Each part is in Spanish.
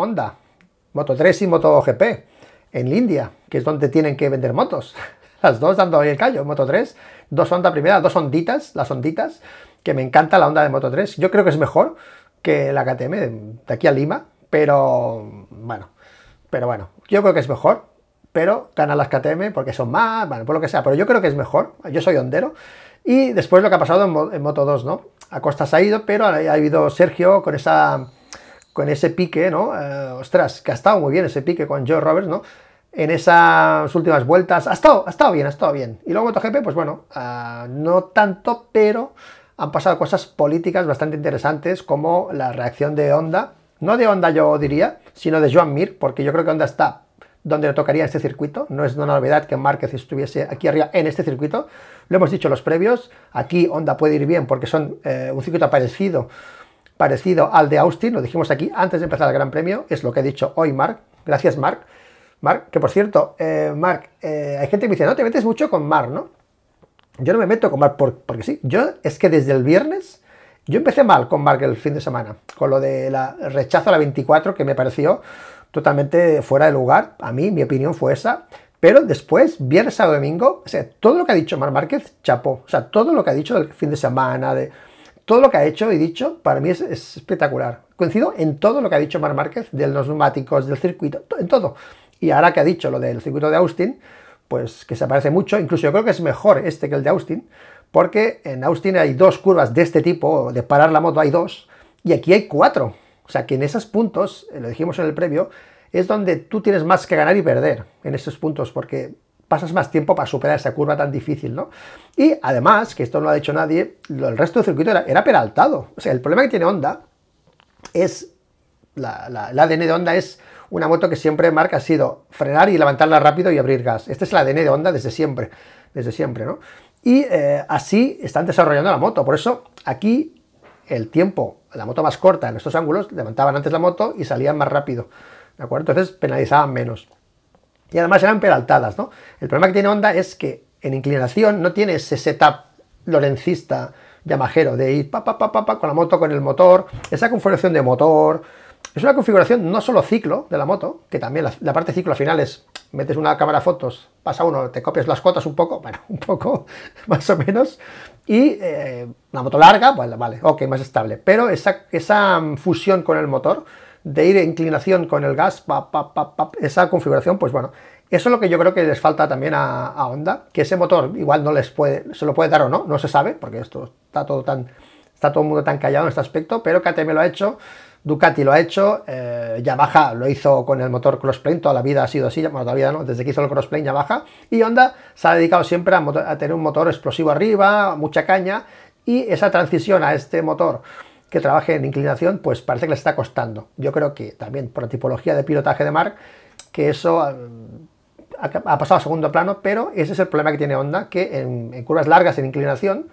Honda, Moto 3 y Moto GP en India, que es donde tienen que vender motos. Las dos dando hoy el callo, Moto 3, dos Honda primera, dos onditas, las onditas, que me encanta la onda de Moto 3. Yo creo que es mejor que la KTM de, aquí a Lima, pero bueno, pero bueno, yo creo que es mejor, pero ganan las KTM porque son más, bueno, por lo que sea, pero yo creo que es mejor, yo soy hondero. Y después lo que ha pasado en, Moto 2, ¿no? A costas ha ido, pero ha, ha habido Sergio con esa en ese pique, ¿no? Eh, ostras, que ha estado muy bien ese pique con Joe Roberts, ¿no? En esas últimas vueltas, ha estado, ha estado bien, ha estado bien. Y luego MotoGP, pues bueno, eh, no tanto, pero han pasado cosas políticas bastante interesantes, como la reacción de Honda, no de Honda yo diría, sino de Joan Mir, porque yo creo que Honda está donde le tocaría este circuito. No es una novedad que Márquez estuviese aquí arriba en este circuito. Lo hemos dicho los previos. Aquí Honda puede ir bien porque son eh, un circuito parecido parecido al de Austin, lo dijimos aquí antes de empezar el Gran Premio, es lo que ha dicho hoy, Mark. Gracias, Marc, Mark, que por cierto, Marc, eh, Mark, eh, hay gente que me dice, no te metes mucho con Mark, ¿no? Yo no me meto con Mark porque sí. Yo es que desde el viernes, yo empecé mal con Mark el fin de semana, con lo de la rechazo a la 24, que me pareció totalmente fuera de lugar. A mí, mi opinión fue esa. Pero después, viernes, sábado, domingo, o todo lo que ha dicho Marc Márquez, chapó. O sea, todo lo que ha dicho del fin de semana, de todo lo que ha hecho y dicho para mí es, espectacular. Coincido en todo lo que ha dicho Mar Márquez de los neumáticos, del circuito, en todo. Y ahora que ha dicho lo del circuito de Austin, pues que se parece mucho, incluso yo creo que es mejor este que el de Austin, porque en Austin hay dos curvas de este tipo, de parar la moto hay dos, y aquí hay cuatro. O sea que en esos puntos, eh, lo dijimos en el previo, es donde tú tienes más que ganar y perder en esos puntos, porque pasas más tiempo para superar esa curva tan difícil, ¿no? Y además, que esto no lo ha dicho nadie, el resto del circuito era, peraltado. O sea, el problema que tiene Honda es... La, ADN de Honda es una moto que siempre marca ha sido frenar y levantarla rápido y abrir gas. Este es el ADN de Honda desde siempre, desde siempre, ¿no? Y eh, así están desarrollando la moto. Por eso aquí el tiempo, la moto más corta en estos ángulos, levantaban antes la moto y salían más rápido. ¿De acuerdo? Entonces penalizaban menos y además eran peraltadas, ¿no? El problema que tiene Honda es que en inclinación no tiene ese setup lorencista llamajero de ir pa, con la moto, con el motor, esa configuración de motor. Es una configuración no solo ciclo de la moto, que también la, parte ciclo al final es metes una cámara fotos, pasa uno, te copias las cuotas un poco, bueno, un poco más o menos, y una eh, moto larga, pues vale, ok, más estable. Pero esa, esa mm, fusión con el motor de ir inclinación con el gas, pa pa pa esa configuración, pues bueno, eso es lo que yo creo que les falta también a, Honda, que ese motor igual no les puede, se lo puede dar o no, no se sabe, porque esto está todo tan, está todo el mundo tan callado en este aspecto, pero KTM lo ha hecho, Ducati lo ha hecho, ya eh, Yamaha lo hizo con el motor crossplane, toda la vida ha sido así, bueno, no, desde que hizo el crossplane Yamaha, y Honda se ha dedicado siempre a tener un motor explosivo arriba, mucha caña, y esa transición a este motor que trabaje en inclinación, pues parece que les está costando. Yo creo que también por la tipología de pilotaje de Mark, que eso eh, ha, pasado a segundo plano, pero ese es el problema que tiene Honda, que en, curvas largas, en inclinación,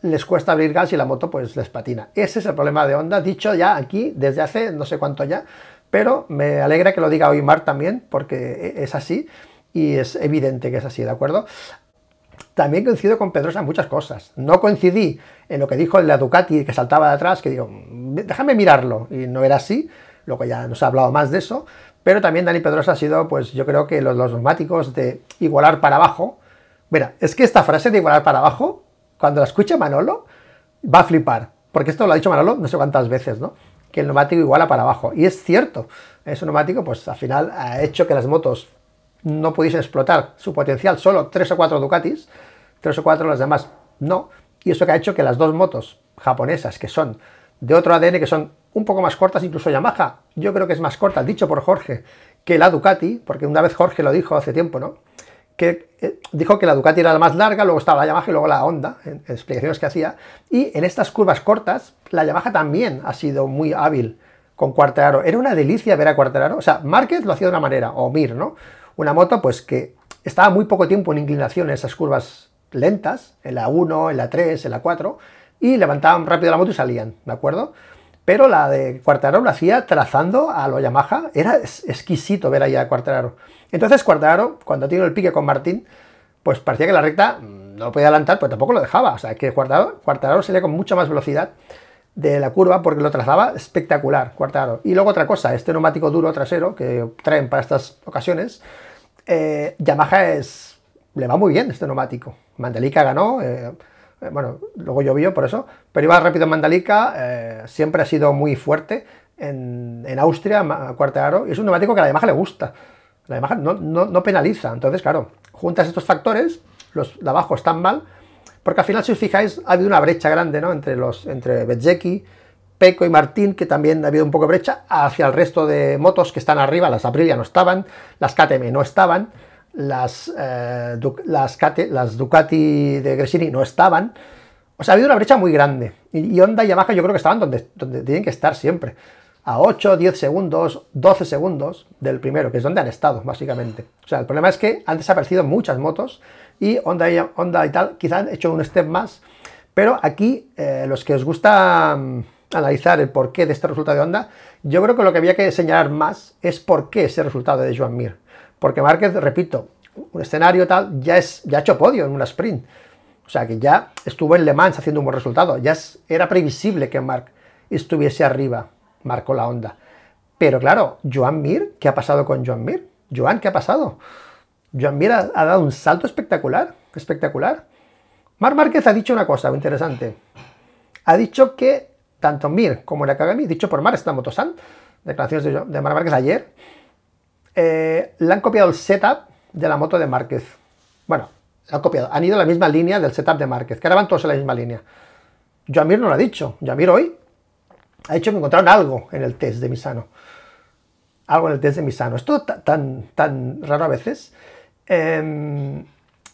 les cuesta abrir gas y la moto pues les patina. Ese es el problema de Honda, dicho ya aquí desde hace no sé cuánto ya, pero me alegra que lo diga hoy Mark también, porque e-, es así y es evidente que es así, ¿de acuerdo? También coincido con Pedrosa en muchas cosas. No coincidí en lo que dijo el la Ducati que saltaba de atrás, que digo, déjame mirarlo, y no era así, luego ya nos ha hablado más de eso, pero también Dani Pedrosa ha sido, pues yo creo que los, neumáticos de igualar para abajo, mira, es que esta frase de igualar para abajo, cuando la escucha Manolo, va a flipar, porque esto lo ha dicho Manolo no sé cuántas veces, ¿no? Que el neumático iguala para abajo, y es cierto, ese neumático, pues al final ha hecho que las motos no pudiesen explotar su potencial, solo tres o cuatro Ducatis, tres o cuatro las demás no, y eso que ha hecho que las dos motos japonesas, que son de otro ADN, que son un poco más cortas, incluso Yamaha, yo creo que es más corta, dicho por Jorge, que la Ducati, porque una vez Jorge lo dijo hace tiempo, ¿no? que eh, dijo que la Ducati era la más larga, luego estaba la Yamaha y luego la Honda, en, explicaciones que hacía, y en estas curvas cortas, la Yamaha también ha sido muy hábil con Cuartararo. Era una delicia ver a Cuartararo, o sea, Márquez lo hacía de una manera, o Mir, ¿no? Una moto, pues, que estaba muy poco tiempo en inclinación en esas curvas lentas, en la 1, en la 3, en la 4, y levantaban rápido la moto y salían, ¿de acuerdo? Pero la de Cuartararo lo hacía trazando a lo Yamaha, era exquisito ver ahí a Cuartararo. Entonces Cuartararo, cuando tiene el pique con Martín, pues parecía que la recta mm, no lo podía adelantar, pues tampoco lo dejaba, o sea, que Cuartararo, Cuartararo salía con mucha más velocidad de la curva porque lo trazaba espectacular, Cuartararo. Y luego otra cosa, este neumático duro trasero que traen para estas ocasiones, eh, Yamaha es le va muy bien este neumático. Mandalika ganó, eh, eh, bueno, luego llovió por eso, pero iba rápido en eh, siempre ha sido muy fuerte en, en Austria, Aro y es un neumático que a la Yamaha le gusta. La Yamaha no, penaliza, entonces claro, juntas estos factores, los de abajo están mal, porque al final, si os fijáis, ha habido una brecha grande ¿no? entre, los, entre Peco y Martín, que también ha habido un poco de brecha hacia el resto de motos que están arriba, las Aprilia no estaban, las KTM no estaban, las, eh, las, Ducati de Gresini no estaban. O sea, ha habido una brecha muy grande. Y, Honda y Yamaha yo creo que estaban donde, donde tienen que estar siempre. A 8, 10 segundos, 12 segundos del primero, que es donde han estado, básicamente. O sea, el problema es que han desaparecido muchas motos y Honda y, y tal quizá han hecho un step más. Pero aquí, eh, los que os gusta mm, analizar el porqué de este resultado de Honda, yo creo que lo que había que señalar más es por qué ese resultado de Joan Mir. Porque Márquez, repito, un escenario tal, ya, es, ya ha hecho podio en una sprint. O sea que ya estuvo en Le Mans haciendo un buen resultado. Ya era previsible que Marc estuviese arriba, marcó la onda. Pero claro, Joan Mir, ¿qué ha pasado con Joan Mir? Joan, ¿qué ha pasado? Joan Mir ha, dado un salto espectacular, espectacular. Marc Márquez ha dicho una cosa muy interesante. Ha dicho que tanto Mir como Nakagami, dicho por Marc, esta Motosan, declaraciones de, de Marc Márquez ayer, eh, le han copiado el setup de la moto de Márquez. Bueno, han copiado. Han ido a la misma línea del setup de Márquez, que ahora van todos en la misma línea. Yamir no lo ha dicho. Yamir hoy ha dicho que encontraron algo en el test de Misano. Algo en el test de Misano. Esto tan, tan raro a veces. Em,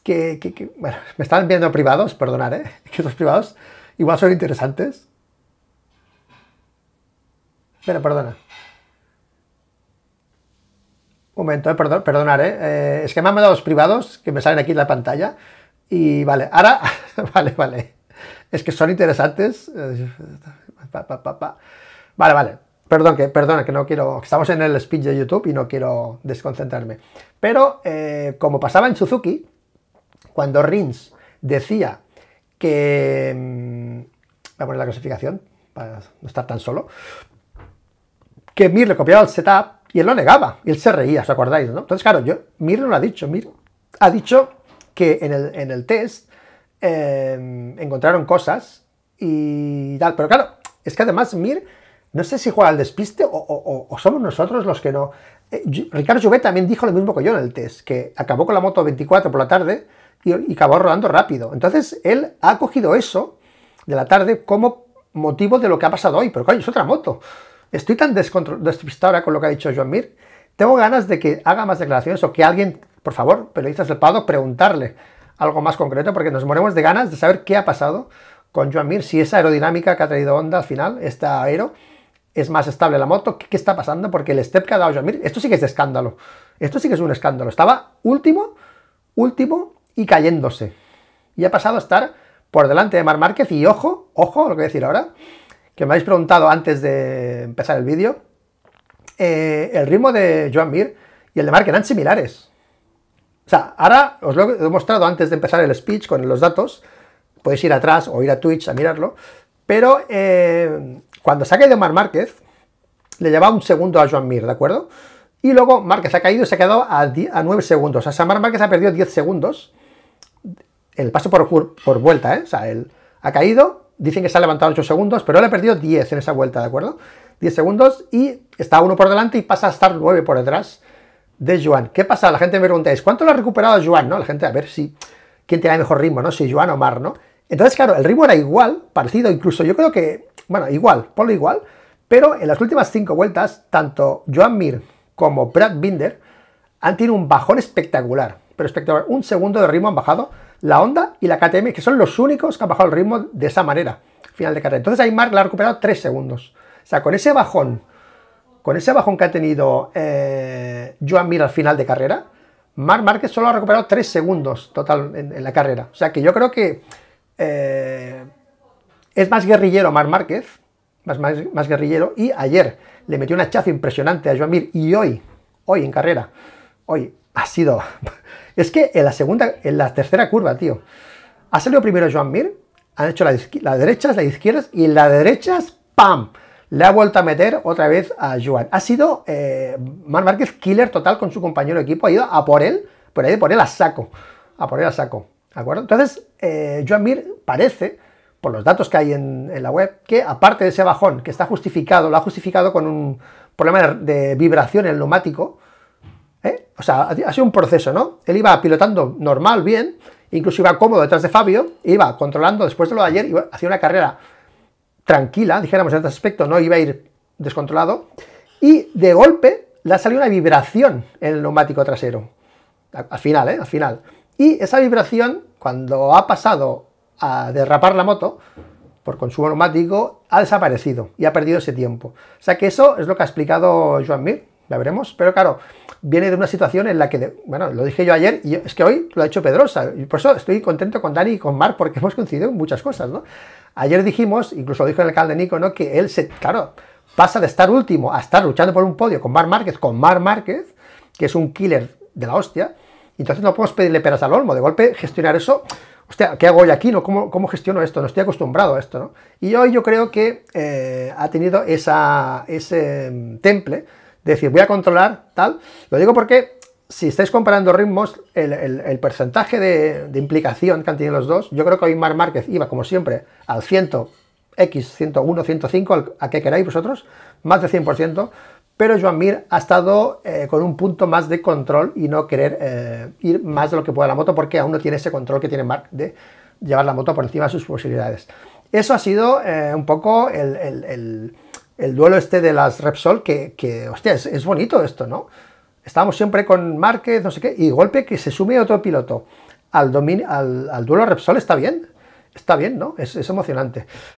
que, bueno, me están viendo privados, perdonar, ¿eh? que los privados igual son interesantes. Pero perdona momento, eh, perdón, perdonad, eh. Eh, es que me han mandado los privados que me salen aquí en la pantalla. Y vale, ahora, vale, vale. Es que son interesantes. vale, vale. Perdón, que, perdona, que no quiero. estamos en el speech de YouTube y no quiero desconcentrarme. Pero, como pasaba en Suzuki, cuando Rins decía que. Mm, voy a poner la clasificación para no estar tan solo. Que Mir le copiaba el setup y él lo negaba, y él se reía, ¿os acordáis? Entonces, claro, yo, Mir no lo ha dicho, Mir ha dicho que en el, en el test em, encontraron cosas y tal, pero claro, es que además Mir, no sé si juega al despiste o, o, somos nosotros los que no. Eh, Ricardo Juvet también dijo lo mismo que yo en el test, que acabó con la moto 24 por la tarde y, y acabó rodando rápido. Entonces, él ha cogido eso de la tarde como motivo de lo que ha pasado hoy, pero claro, es otra moto estoy tan despistado ahora con lo que ha dicho Joan Mir, tengo ganas de que haga más declaraciones o que alguien, por favor, periodistas del Pado, preguntarle algo más concreto, porque nos moremos de ganas de saber qué ha pasado con Joan Mir, si esa aerodinámica que ha traído Honda al final, esta aero, es más estable la moto, ¿qué, está pasando? Porque el step que ha dado Joan Mir, esto sí que es escándalo, esto sí que es un escándalo, estaba último, último y cayéndose, y ha pasado a estar por delante de Mar Márquez, y ojo, ojo, lo que voy a decir ahora, que me habéis preguntado antes de empezar el vídeo, eh, el ritmo de Joan Mir y el de Mark eran similares. O sea, ahora os lo he mostrado antes de empezar el speech con los datos, podéis ir atrás o ir a Twitch a mirarlo, pero eh, cuando se ha caído Mar Márquez, le llevaba un segundo a Joan Mir, ¿de acuerdo? Y luego Márquez ha caído y se ha quedado a, 9 segundos. O sea, Márquez ha perdido 10 segundos. El paso por, por vuelta, ¿eh? O sea, él ha caído, dicen que se ha levantado 8 segundos, pero él ha perdido 10 en esa vuelta, ¿de acuerdo? 10 segundos y está uno por delante y pasa a estar 9 por detrás de Joan. ¿Qué pasa? La gente me pregunta, ¿cuánto lo ha recuperado Joan? ¿No? La gente, a ver si quién tiene el mejor ritmo, ¿no? Si Joan o Mar, ¿no? Entonces, claro, el ritmo era igual, parecido incluso, yo creo que, bueno, igual, por lo igual, pero en las últimas 5 vueltas, tanto Joan Mir como Brad Binder han tenido un bajón espectacular, pero espectacular, un segundo de ritmo han bajado la Honda y la KTM, que son los únicos que han bajado el ritmo de esa manera, final de carrera. Entonces ahí Mark la ha recuperado 3 segundos. O sea, con ese bajón, con ese bajón que ha tenido eh, Joan Mir al final de carrera, Marc Márquez solo ha recuperado tres segundos total en, la carrera. O sea que yo creo que eh, es más guerrillero Marc Márquez, más, más, guerrillero, y ayer le metió un hachazo impresionante a Joan Mir, y hoy, hoy en carrera, hoy ha sido... Es que en la segunda, en la tercera curva, tío, ha salido primero Joan Mir, han hecho las la derechas, las izquierdas, y en las derechas, ¡pam! Le ha vuelto a meter otra vez a Joan. Ha sido eh, Mar Márquez killer total con su compañero de equipo, ha ido a por él, por ahí por él a saco, a por él a saco, ¿de acuerdo? Entonces, eh, Joan Mir parece, por los datos que hay en, en, la web, que aparte de ese bajón, que está justificado, lo ha justificado con un problema de vibración en el neumático, o sea, ha sido un proceso, ¿no? Él iba pilotando normal, bien, incluso iba cómodo detrás de Fabio, iba controlando después de lo de ayer, hacía una carrera tranquila, dijéramos en este aspecto, no iba a ir descontrolado, y de golpe le ha salido una vibración en el neumático trasero, al final, ¿eh? Al final. Y esa vibración, cuando ha pasado a derrapar la moto, por consumo neumático, ha desaparecido y ha perdido ese tiempo. O sea que eso es lo que ha explicado Joan Mir, la veremos. Pero claro, viene de una situación en la que, bueno, lo dije yo ayer y es que hoy lo ha hecho Pedrosa. Y por eso estoy contento con Dani y con Mar porque hemos coincidido en muchas cosas, ¿no? Ayer dijimos, incluso lo dijo el alcalde de Nico, ¿no? Que él se, claro, pasa de estar último a estar luchando por un podio con Mar Márquez, con Mar Márquez, que es un killer de la hostia. Entonces no podemos pedirle peras al olmo. De golpe gestionar eso, hostia, ¿qué hago hoy aquí? No? ¿Cómo, gestiono esto? No estoy acostumbrado a esto, ¿no? Y hoy yo creo que eh, ha tenido esa, ese mm, temple decir, voy a controlar tal. Lo digo porque si estáis comparando ritmos, el, porcentaje de, implicación que han tenido los dos, yo creo que hoy Mar Márquez iba, como siempre, al 100, X, 101, 105, a qué queráis vosotros, más del 100%, pero Joan Mir ha estado eh, con un punto más de control y no querer eh, ir más de lo que pueda la moto, porque aún no tiene ese control que tiene Mark de llevar la moto por encima de sus posibilidades. Eso ha sido eh, un poco el el duelo este de las Repsol, que, que hostia, es, bonito esto, ¿no? Estábamos siempre con Márquez, no sé qué, y golpe que se sume otro piloto al, al, al duelo Repsol está bien, está bien, ¿no? Es, es emocionante.